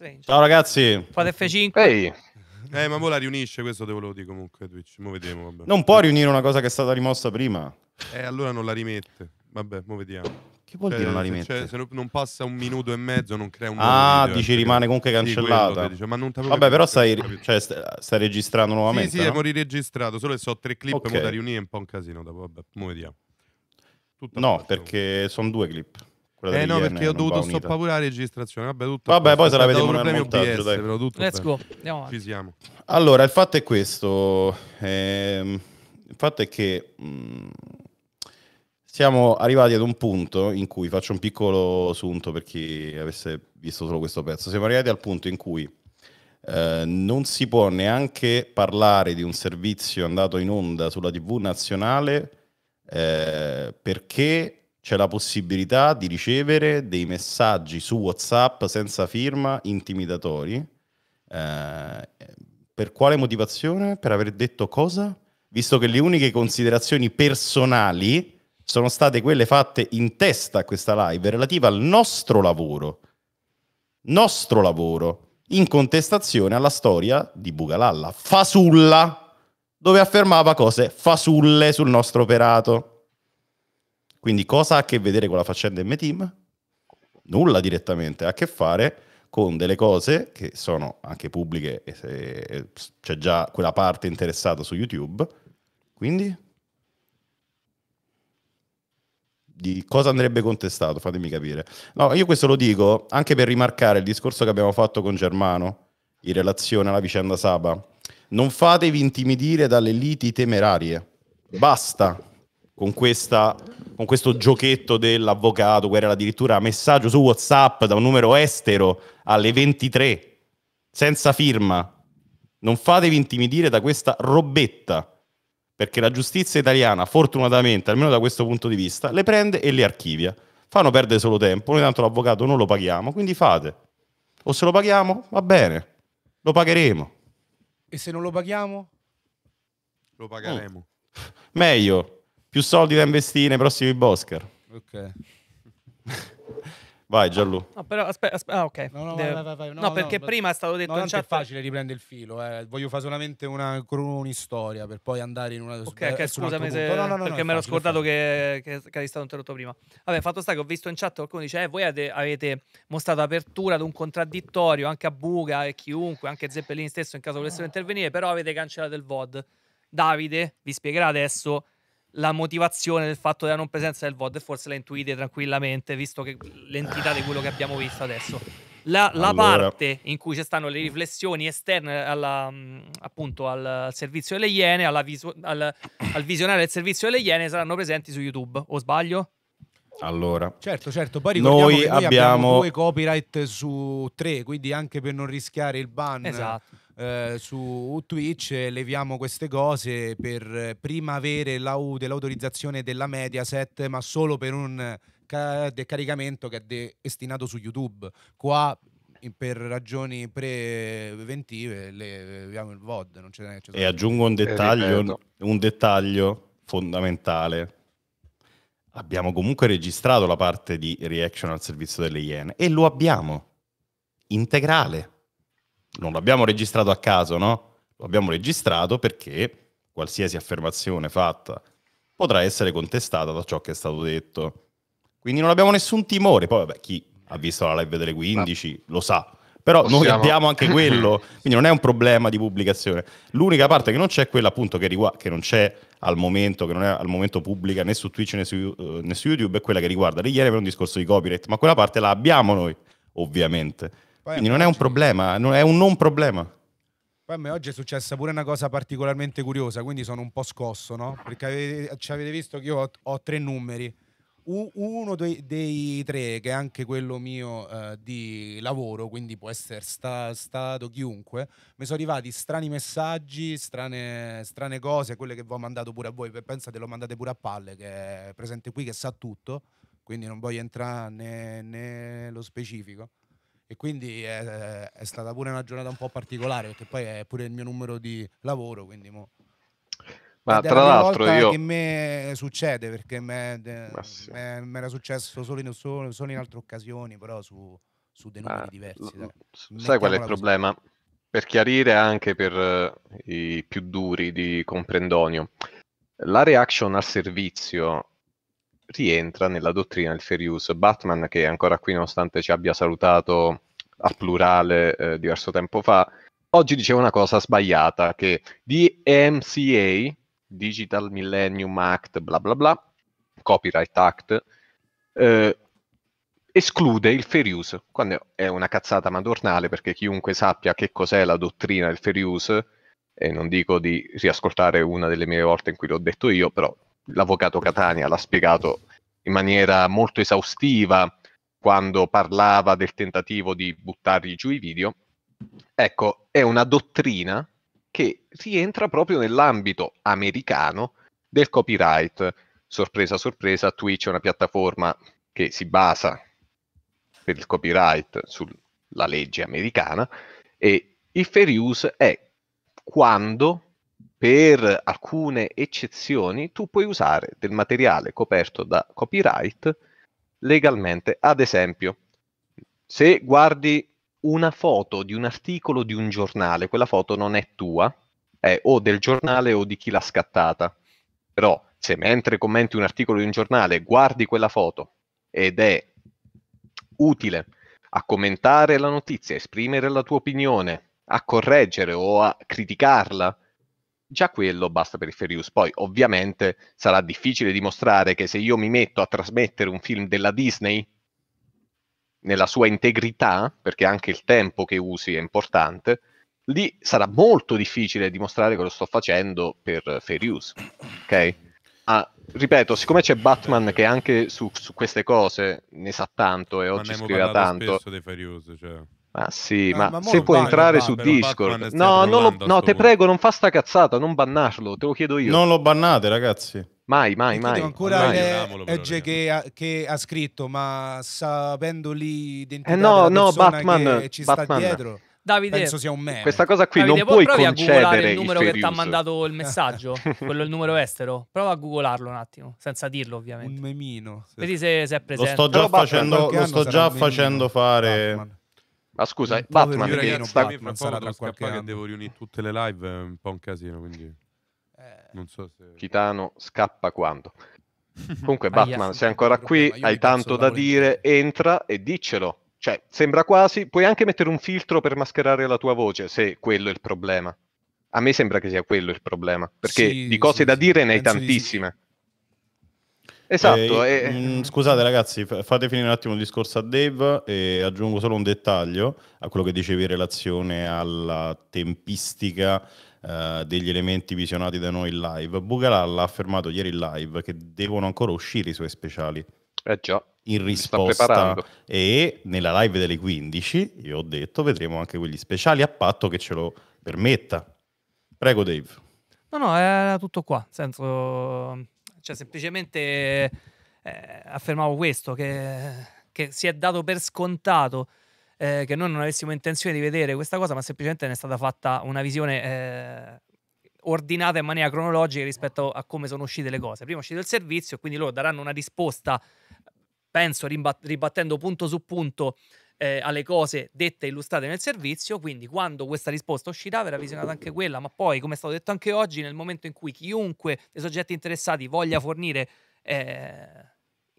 Strange. Ciao ragazzi. Fate F5. Ehi. Eh, ma voi la riunisce, questo te volevo dire comunque, Twitch. Mo vediamo, vabbè. Non può riunire una cosa che è stata rimossa prima. Eh, allora non la rimette. Vabbè, mo vediamo. Che vuol cioè, dire non la rimette? Cioè, se non passa un minuto e mezzo, non crea un Ah, video, dici eh. rimane comunque cancellata. Quello, dice, ma non Vabbè, però stai, cioè, stai, registrando nuovamente. Sì, sì, no? abbiamo riregistrato. Solo che so tre clip okay. da riunire è un po' un casino. Vabbè, mo vediamo. Tutto no, perché sono due clip. Quella eh no, perché IN ho dovuto soppapurare la registrazione. Vabbè, tutto Vabbè poi se la vediamo nel montaggio, BS, Però tutto Let's bello. go, andiamo avanti. Ci siamo. Allora, il fatto è questo. Ehm, il fatto è che mh, mm, siamo arrivati ad un punto in cui, faccio un piccolo assunto per chi avesse visto solo questo pezzo, siamo arrivati al punto in cui eh, non si può neanche parlare di un servizio andato in onda sulla TV nazionale eh, perché c'è la possibilità di ricevere dei messaggi su WhatsApp senza firma intimidatori. Eh, per quale motivazione? Per aver detto cosa? Visto che le uniche considerazioni personali sono state quelle fatte in testa a questa live relativa al nostro lavoro. Nostro lavoro in contestazione alla storia di Bugalalla, fasulla, dove affermava cose fasulle sul nostro operato. Quindi cosa ha a che vedere con la faccenda M-Team? Nulla direttamente, ha a che fare con delle cose che sono anche pubbliche, e c'è già quella parte interessata su YouTube. Quindi di cosa andrebbe contestato, fatemi capire. No, io questo lo dico anche per rimarcare il discorso che abbiamo fatto con Germano in relazione alla vicenda Saba. Non fatevi intimidire dalle liti temerarie. Basta con, questa, con questo giochetto dell'avvocato, guerra addirittura messaggio su WhatsApp da un numero estero alle 23, senza firma. Non fatevi intimidire da questa robetta, perché la giustizia italiana, fortunatamente, almeno da questo punto di vista, le prende e le archivia. Fanno perdere solo tempo, noi tanto l'avvocato non lo paghiamo, quindi fate. O se lo paghiamo, va bene, lo pagheremo. E se non lo paghiamo? Lo pagheremo. Oh. Meglio. Più soldi da investire nei prossimi Boscar. Ok. Vai Gianlu. No, però aspetta, aspe- ah, ok. No, no, De- vai, vai, vai. no, no perché prima è stato detto non è facile riprendere il filo, eh. voglio fare solamente una cronistoria per poi andare in una Ok, ok, eh, scusami se perché me l'ho scordato che, che, che eri stato interrotto prima. Vabbè, fatto sta che ho visto in chat qualcuno dice "Eh, voi ade- avete mostrato apertura ad un contraddittorio anche a Buga e chiunque, anche Zeppelin stesso in caso volessero intervenire, però avete cancellato il VOD". Davide vi spiegherà adesso la motivazione del fatto della non presenza del VOD forse la intuite tranquillamente, visto che l'entità di quello che abbiamo visto adesso. La, la allora. parte in cui ci stanno le riflessioni esterne alla, mm, appunto al servizio delle Iene, visu- al, al visionario del servizio delle Iene, saranno presenti su YouTube, o sbaglio? Allora, certo, certo. Poi ricordiamo noi, noi abbiamo... abbiamo... due copyright su tre, quindi anche per non rischiare il ban. Esatto. Eh, su Twitch eh, leviamo queste cose per eh, prima avere l'autorizzazione della Mediaset, ma solo per un ca- caricamento che è destinato su YouTube. Qua per ragioni preventive leviamo il VOD. Non c'è, c'è e aggiungo un dettaglio, un dettaglio fondamentale abbiamo comunque registrato la parte di reaction al servizio delle Iene e lo abbiamo integrale non l'abbiamo registrato a caso, no? Lo abbiamo registrato perché qualsiasi affermazione fatta potrà essere contestata da ciò che è stato detto. Quindi non abbiamo nessun timore. Poi, vabbè, chi ha visto la live delle 15 Ma... lo sa. Però Possiamo... noi abbiamo anche quello, quindi non è un problema di pubblicazione. L'unica parte che non c'è è quella appunto che, rigu- che non c'è al momento, che non è al momento pubblica né su Twitch né su, eh, né su YouTube, è quella che riguarda le ieri per un discorso di copyright. Ma quella parte la abbiamo noi, ovviamente quindi non è un problema, è un non problema. Poi a me oggi è successa pure una cosa particolarmente curiosa, quindi sono un po' scosso, no? Perché avete, ci avete visto che io ho, ho tre numeri. U, uno dei, dei, tre, che è anche quello mio eh, di lavoro, quindi può essere sta, stato chiunque, mi sono arrivati strani messaggi, strane, strane cose, quelle che vi ho mandato pure a voi, pensate lo mandate pure a Palle, che è presente qui, che sa tutto, quindi non voglio entrare nello specifico e quindi è, è, stata pure una giornata un po' particolare perché poi è pure il mio numero di lavoro quindi mo... ma tra l'altro io che me succede perché me, sì. me, me era successo solo in, solo, solo in, altre occasioni però su, su dei numeri ah, diversi l- sai qual è il problema? Così. per chiarire anche per eh, i più duri di comprendonio la reaction al servizio rientra nella dottrina il fair use. Batman, che ancora qui, nonostante ci abbia salutato a plurale eh, diverso tempo fa, oggi diceva una cosa sbagliata, che DMCA, Digital Millennium Act, bla bla bla, Copyright Act, eh, esclude il fair use, quando è una cazzata madornale, perché chiunque sappia che cos'è la dottrina del fair use, e non dico di riascoltare una delle mie volte in cui l'ho detto io, però l'avvocato Catania l'ha spiegato in maniera molto esaustiva quando parlava del tentativo di buttargli giù i video. Ecco, è una dottrina che rientra proprio nell'ambito americano del copyright. Sorpresa, sorpresa, Twitch è una piattaforma che si basa per il copyright sulla legge americana e il fair use è quando per alcune eccezioni tu puoi usare del materiale coperto da copyright legalmente. Ad esempio, se guardi una foto di un articolo di un giornale, quella foto non è tua, è o del giornale o di chi l'ha scattata. Però se mentre commenti un articolo di un giornale guardi quella foto ed è utile a commentare la notizia, esprimere la tua opinione, a correggere o a criticarla, già quello basta per il fair use. Poi ovviamente sarà difficile dimostrare che se io mi metto a trasmettere un film della Disney nella sua integrità, perché anche il tempo che usi è importante, lì sarà molto difficile dimostrare che lo sto facendo per fair use. Ok? Ah, ripeto, siccome c'è Batman che anche su, su queste cose ne sa tanto e oggi scrive tanto. Spesso dei fair use, cioè ma sì, no, ma, ma se puoi entrare su Discord. No, lo, no te prego, non fa sta cazzata, non bannarlo, te lo chiedo io. Non lo bannate, ragazzi. Mai, mai, mai. Ancora mai. Le, Edge che ha, che ha scritto, ma sapendo lì l'identità eh no, no, Batman, ci Batman. sta dietro. Davide, penso sia un meme. Questa cosa qui Davide, non puoi concedere il numero il che ti ha mandato il messaggio, quello il numero estero. Prova a googolarlo un attimo, senza dirlo ovviamente. Un memino. Vedi se, se è presente. Lo sto già Però facendo, lo sto già facendo fare Batman. Ma scusa, il Batman, che sta... Batman sarà tra qualche anno. Che devo riunire tutte le live, è eh, un po' un casino, quindi... Eh. Non so se... Chitano scappa quando. Comunque Batman, sei ancora qui, hai tanto da dire, entra e diccelo. Cioè, sembra quasi, puoi anche mettere un filtro per mascherare la tua voce, se quello è il problema. A me sembra che sia quello il problema, perché sì, di cose sì, da dire ne hai Penso tantissime. Esatto. Eh, e... Mm, scusate ragazzi, fate finire un attimo il discorso a Dave e aggiungo solo un dettaglio a quello che dicevi in relazione alla tempistica eh, degli elementi visionati da noi in live. Bugalal ha affermato ieri in live che devono ancora uscire i suoi speciali. Eh già. In risposta e nella live delle 15, io ho detto, vedremo anche quegli speciali a patto che ce lo permetta. Prego Dave. No, no, era tutto qua. Senso, cioè, semplicemente eh, affermavo questo, che, che, si è dato per scontato eh, che noi non avessimo intenzione di vedere questa cosa, ma semplicemente ne è stata fatta una visione eh, ordinata in maniera cronologica rispetto a come sono uscite le cose. Prima è uscito il servizio, quindi loro daranno una risposta, penso, ribattendo punto su punto eh, alle cose dette e illustrate nel servizio, quindi quando questa risposta uscirà verrà visionata anche quella, ma poi, come è stato detto anche oggi, nel momento in cui chiunque dei soggetti interessati voglia fornire eh,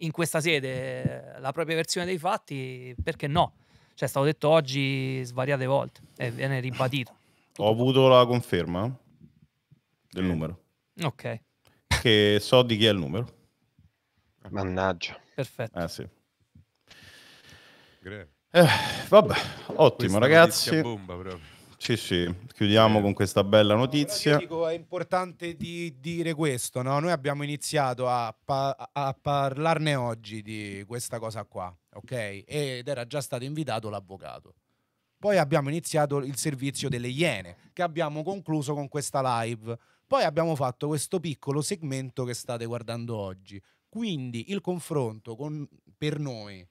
in questa sede eh, la propria versione dei fatti, perché no? Cioè, è stato detto oggi svariate volte e viene ribadito. Ho avuto la conferma del eh. numero. Ok. Che so di chi è il numero. Mannaggia. Perfetto. Ah, sì. Greve. Eh, vabbè, ottimo Questa ragazzi. Bomba Sì, sì, chiudiamo eh. con questa bella notizia. No, dico, è importante di dire questo, no? Noi abbiamo iniziato a, pa- a, parlarne oggi di questa cosa qua, ok? Ed era già stato invitato l'avvocato. Poi abbiamo iniziato il servizio delle Iene, che abbiamo concluso con questa live. Poi abbiamo fatto questo piccolo segmento che state guardando oggi. Quindi il confronto con, per noi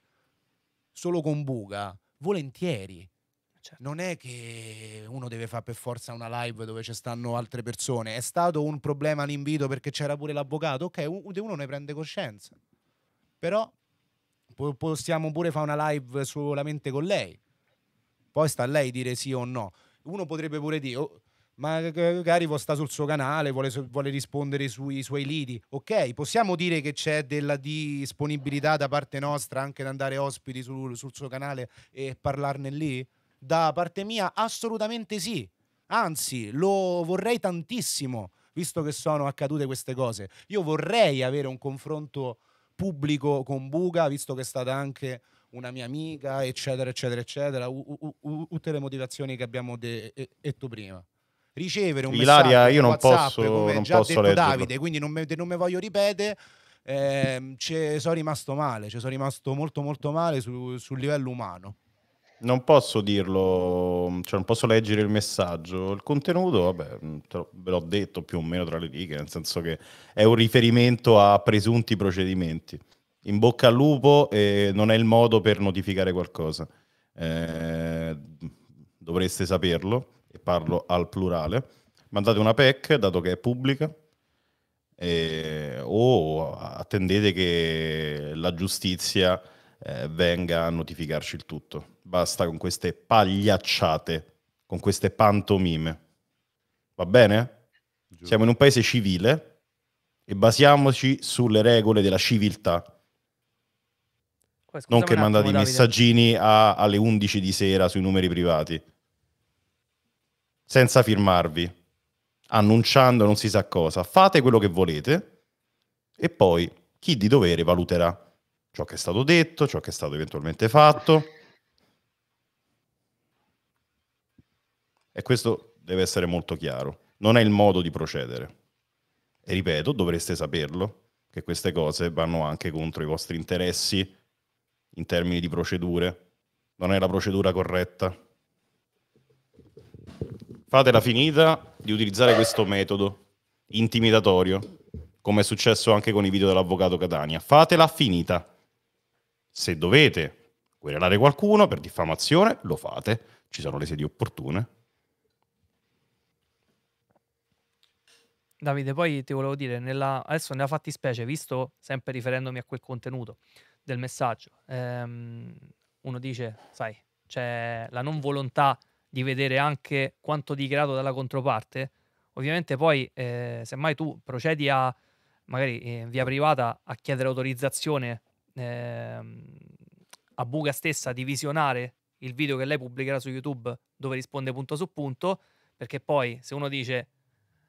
solo con Buga, volentieri. Eh, certo. Non è che uno deve fare per forza una live dove ci stanno altre persone. È stato un problema l'invito perché c'era pure l'avvocato. Ok, uno ne prende coscienza. Però possiamo pure fare una live solamente con lei. Poi sta a lei dire sì o no. Uno potrebbe pure dire, oh, ma Carivo eh, eh, stare sul suo canale, vuole, vuole rispondere sui suoi liti. Ok, possiamo dire che c'è della disponibilità da parte nostra anche ad andare ospiti sul, sul suo canale e parlarne lì? Da parte mia assolutamente sì, anzi lo vorrei tantissimo, visto che sono accadute queste cose. Io vorrei avere un confronto pubblico con Buga, visto che è stata anche una mia amica, eccetera, eccetera, eccetera, tutte le motivazioni che abbiamo detto prima ricevere un Ilaria, messaggio io non WhatsApp, posso, come non già posso detto leggerlo. Davide, quindi non mi voglio ripetere. Eh, ci sono rimasto male, ci sono rimasto molto molto male su, sul livello umano. Non posso dirlo, cioè non posso leggere il messaggio, il contenuto, vabbè, mm, ve l'ho detto più o meno tra le righe, nel senso che è un riferimento a presunti procedimenti. In bocca al lupo eh, non è il modo per notificare qualcosa. Eh, dovreste saperlo e parlo al plurale, mandate una PEC, dato che è pubblica, eh, o attendete che la giustizia eh, venga a notificarci il tutto. Basta con queste pagliacciate, con queste pantomime. Va bene? Giusto. Siamo in un paese civile e basiamoci sulle regole della civiltà. Poi, non che mandate i messaggini a, alle 11 di sera sui numeri privati senza firmarvi, annunciando non si sa cosa. Fate quello che volete e poi chi di dovere valuterà ciò che è stato detto, ciò che è stato eventualmente fatto. E questo deve essere molto chiaro. Non è il modo di procedere. E ripeto, dovreste saperlo, che queste cose vanno anche contro i vostri interessi in termini di procedure. Non è la procedura corretta fatela finita di utilizzare questo metodo intimidatorio, come è successo anche con i video dell'avvocato Catania. Fatela finita. Se dovete querelare qualcuno per diffamazione, lo fate. Ci sono le sedi opportune. Davide, poi ti volevo dire, nella, adesso nella fattispecie, visto sempre riferendomi a quel contenuto del messaggio, ehm, uno dice, sai, c'è la non volontà di vedere anche quanto dichiarato dalla controparte. Ovviamente poi, eh, semmai tu procedi a, magari eh, via privata, a chiedere autorizzazione eh, a Buca stessa di visionare il video che lei pubblicherà su YouTube dove risponde punto su punto, perché poi se uno dice,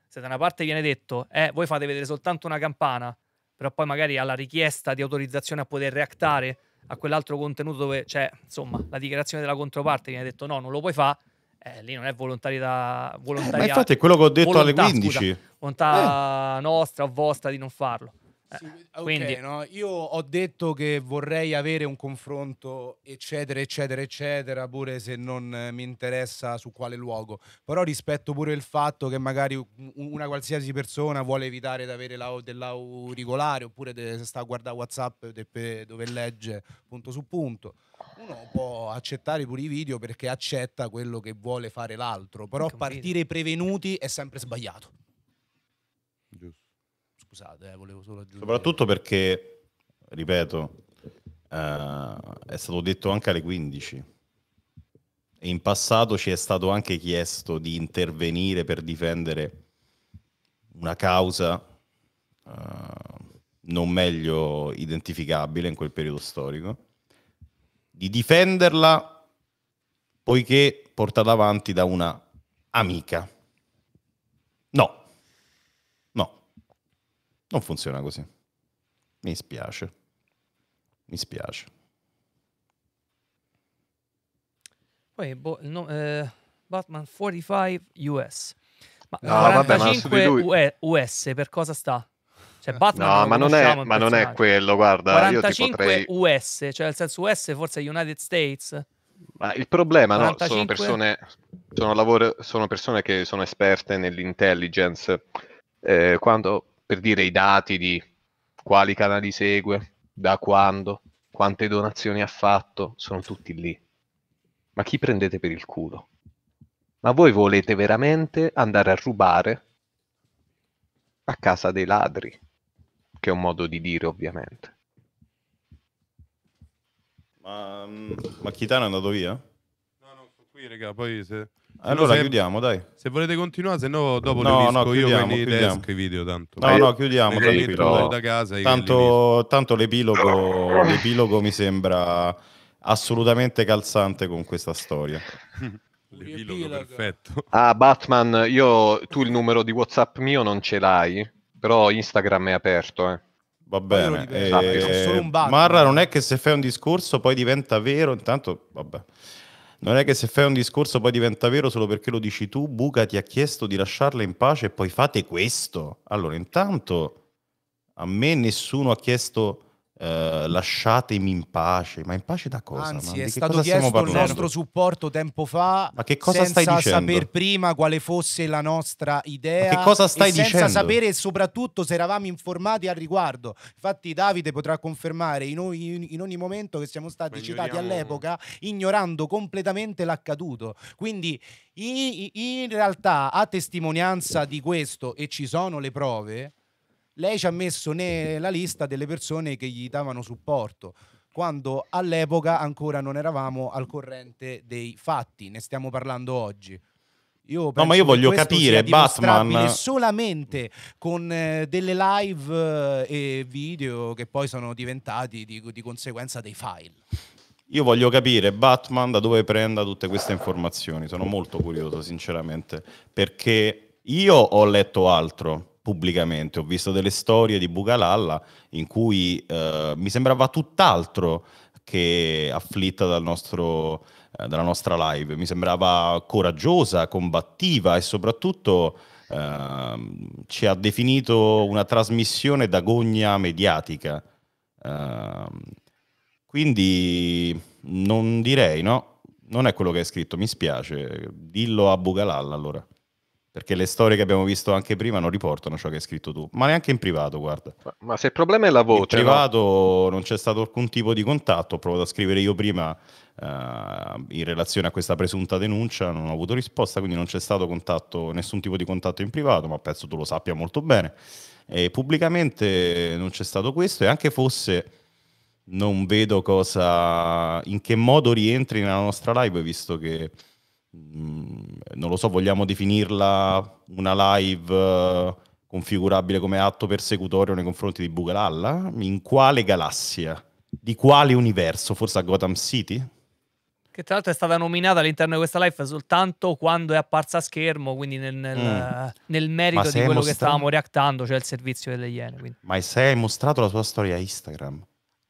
se da una parte viene detto, eh, voi fate vedere soltanto una campana, però poi magari alla richiesta di autorizzazione a poter reactare a quell'altro contenuto dove c'è, insomma, la dichiarazione della controparte viene detto no, non lo puoi fare, eh, lì non è volontarietà. volontarietà eh, infatti è quello che ho detto volontà, alle 15. Scusa, volontà eh. nostra o vostra di non farlo. Sì, eh, okay, Quindi... no? Io ho detto che vorrei avere un confronto, eccetera, eccetera, eccetera, pure se non mi interessa su quale luogo. Però rispetto pure il fatto che magari una qualsiasi persona vuole evitare di avere dell'auricolare oppure de, se sta a guardare WhatsApp de, dove legge punto su punto. Uno può accettare pure i video perché accetta quello che vuole fare l'altro, però partire prevenuti è sempre sbagliato. Giusto. Scusate, eh, volevo solo aggiungere. Soprattutto perché, ripeto, eh, è stato detto anche alle 15. E in passato ci è stato anche chiesto di intervenire per difendere una causa eh, non meglio identificabile in quel periodo storico, di difenderla poiché portata avanti da una amica. No, non funziona così. Mi spiace. Mi spiace. Poi boh, no, eh, Batman 45 US. Ma no, 45 vabbè, ma US per cosa sta? Cioè Batman no, ma, non è, ma non è, quello, guarda. 45 io ti potrei... US, cioè nel senso US forse United States. Ma il problema 45... no, sono persone, sono, lavoro, sono persone che sono esperte nell'intelligence. Eh, quando per dire i dati di quali canali segue, da quando, quante donazioni ha fatto, sono tutti lì. Ma chi prendete per il culo? Ma voi volete veramente andare a rubare a casa dei ladri, che è un modo di dire ovviamente. Ma, mm, ma Chitano è andato via? qui, raga, poi se... Allora se... chiudiamo, dai. Se volete continuare, se no dopo no, li no, io chiudiamo, io chiudiamo. i video tanto. No, no, chiudiamo, tranquillo. Da casa, tanto, tanto l'epilogo, l'epilogo mi sembra assolutamente calzante con questa storia. l'epilogo perfetto. Ah, Batman, io, tu il numero di WhatsApp mio non ce l'hai, però Instagram è aperto, eh. Va bene, eh, Marra non è che se fai un discorso poi diventa vero, intanto vabbè. Non è che se fai un discorso poi diventa vero solo perché lo dici tu, Buca ti ha chiesto di lasciarla in pace e poi fate questo. Allora, intanto a me nessuno ha chiesto eh, lasciatemi in pace, ma in pace da cosa? Anzi, ma è stato chiesto il nostro supporto tempo fa, ma che cosa senza stai dicendo? saper prima quale fosse la nostra idea, ma che cosa stai senza dicendo? sapere soprattutto se eravamo informati al riguardo. Infatti, Davide potrà confermare in, ogni, in ogni momento che siamo stati ma citati ignoriamo. all'epoca, ignorando completamente l'accaduto. Quindi, in realtà, a testimonianza di questo, e ci sono le prove, lei ci ha messo nella lista delle persone che gli davano supporto quando all'epoca ancora non eravamo al corrente dei fatti, ne stiamo parlando oggi. Io no, ma io voglio capire, Batman. Eh. Solamente con eh, delle live eh, e video che poi sono diventati di, di conseguenza dei file. Io voglio capire Batman da dove prenda tutte queste informazioni. Sono molto curioso, sinceramente, perché io ho letto altro pubblicamente. Ho visto delle storie di Bugalalla in cui eh, mi sembrava tutt'altro che afflitta dal nostro, eh, dalla nostra live. Mi sembrava coraggiosa, combattiva e soprattutto eh, ci ha definito una trasmissione d'agonia mediatica. Ehm, quindi non direi, no? Non è quello che hai scritto, mi spiace. Dillo a Bugalalla allora. Perché le storie che abbiamo visto anche prima non riportano ciò che hai scritto tu, ma neanche in privato, guarda. Ma, ma se il problema è la voce... In privato no? non c'è stato alcun tipo di contatto, ho provato a scrivere io prima uh, in relazione a questa presunta denuncia, non ho avuto risposta, quindi non c'è stato contatto, nessun tipo di contatto in privato, ma penso tu lo sappia molto bene. E pubblicamente non c'è stato questo e anche fosse non vedo cosa in che modo rientri nella nostra live visto che mh, mm, non lo so, vogliamo definirla una live eh, configurabile come atto persecutorio nei confronti di Bugalalla? In quale galassia? Di quale universo? Forse a Gotham City? Che tra l'altro è stata nominata all'interno di questa live soltanto quando è apparsa a schermo, quindi nel, nel, mm. Eh, nel merito Ma di quello mostra... che stavamo reactando, cioè il servizio delle Iene. Quindi. Ma se hai mostrato la sua storia a Instagram?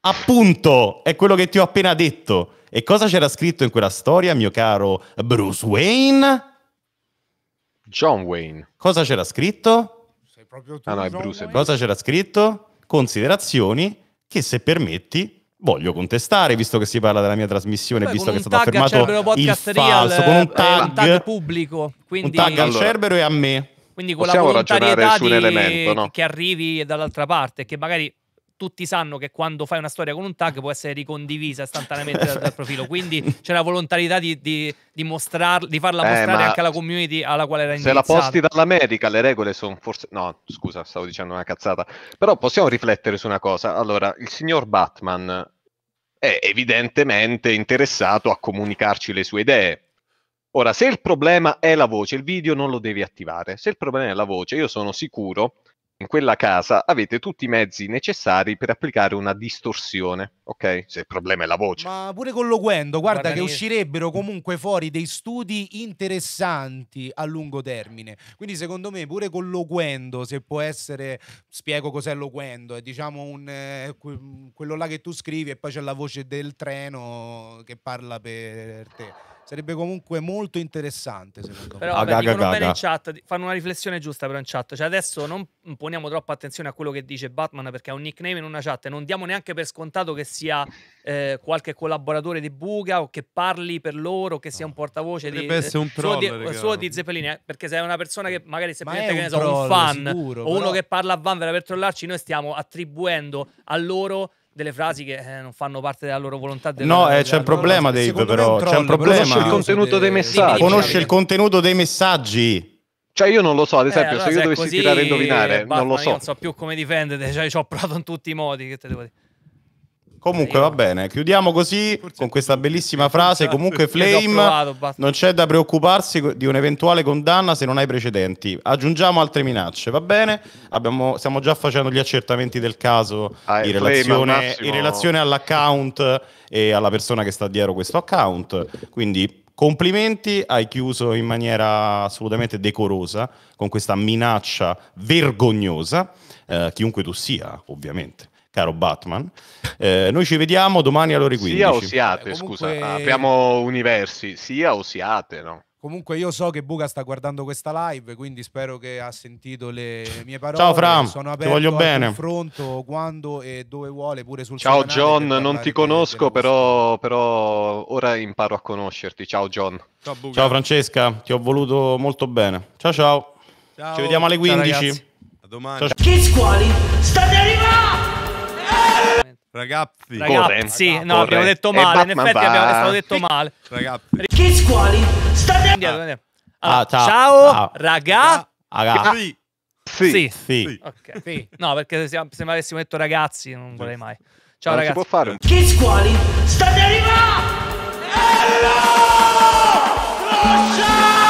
Appunto, è quello che ti ho appena detto. E cosa c'era scritto in quella storia, mio caro Bruce Wayne? John Wayne. Cosa c'era scritto? Sei proprio tu, ah, no, è Bruce, Wayne. Cosa c'era scritto? Considerazioni che, se permetti, voglio contestare, visto che si parla della mia trasmissione, Beh, visto che è stato affermato il falso, con un tag, eh, eh, un tag pubblico. Quindi... Un tag al Cerbero e a me. Quindi con la volontarietà di... elemento, no? che arrivi dall'altra parte, che magari tutti sanno che quando fai una storia con un tag può essere ricondivisa istantaneamente dal, dal profilo, quindi c'è la volontarietà di, di, di, mostrar, di farla eh, mostrare anche alla community alla quale era indirizzata. Se la posti dall'America le regole sono forse... No, scusa, stavo dicendo una cazzata. Però possiamo riflettere su una cosa. Allora, il signor Batman è evidentemente interessato a comunicarci le sue idee. Ora, se il problema è la voce, il video non lo devi attivare. Se il problema è la voce, io sono sicuro in quella casa avete tutti i mezzi necessari per applicare una distorsione, ok? Se il problema è la voce. Ma pure con Loguendo, guarda, guarda che niente. uscirebbero comunque fuori dei studi interessanti a lungo termine. Quindi secondo me pure con Loguendo, se può essere, spiego cos'è Loguendo, è diciamo un, eh, quello là che tu scrivi e poi c'è la voce del treno che parla per te. Sarebbe comunque molto interessante, secondo però, me. Però vabbè, dicono bene in chat, fanno una riflessione giusta però in chat. Cioè adesso non poniamo troppa attenzione a quello che dice Batman perché ha un nickname in una chat e non diamo neanche per scontato che sia eh, qualche collaboratore di Buga o che parli per loro, che sia un portavoce Potrebbe di, essere un troll, eh, suo, di, suo di Zeppelini, eh, perché se è una persona che magari semplicemente Ma che ne so, troll, un fan sicuro, o però... uno che parla a Vanvera per trollarci, noi stiamo attribuendo a loro delle frasi che eh, non fanno parte della loro volontà. Della no, eh, c'è un problema, Dave, però. Troll, c'è un problema. Conosce il contenuto dei messaggi. Conosce il contenuto dei messaggi. Cioè, io non lo so, ad eh, esempio, eh, allora, se io se dovessi così, tirare a indovinare, Batman, non lo so. non so più come difendere, cioè, ci ho provato in tutti i modi. Che te devo dire. Comunque va bene, chiudiamo così Forse con questa bellissima frase. Comunque Flame provato, non c'è da preoccuparsi di un'eventuale condanna se non hai precedenti. Aggiungiamo altre minacce, va bene? Abbiamo, stiamo già facendo gli accertamenti del caso ah, in, relazione, in relazione all'account e alla persona che sta dietro questo account. Quindi Complimenti, hai chiuso in maniera assolutamente decorosa con questa minaccia vergognosa, eh, chiunque tu sia, ovviamente caro Batman. Eh, noi ci vediamo domani alle ore 15. Sia o siate, eh, comunque... scusa, apriamo universi, sia o siate, no? Comunque io so che Buca sta guardando questa live, quindi spero che ha sentito le mie parole. Ciao Fram, sono aperto ti voglio bene. confronto quando e dove vuole, pure sul Ciao John, non ti conosco, però, però, ora imparo a conoscerti. Ciao John. Ciao, ciao, Francesca, ti ho voluto molto bene. Ciao ciao. ciao. Ci vediamo alle 15. Ciao, a domani. Ciao. Che scuoli? State arrivando! Ragazzi, ragazzi, corre, no, corre. abbiamo detto male. In effetti, va. abbiamo detto male. Ragazzi, che squali? State ah, indietro. Ah, ah, allora, ah, ciao, ciao, raga. raga. Sì. Sì. Sì. sì. Okay, sì. No, perché se, se mi avessimo detto ragazzi, non vorrei mai. Ciao, Ma ragazzi. può fare. Che squali? State arrivando! Ello! Crociato!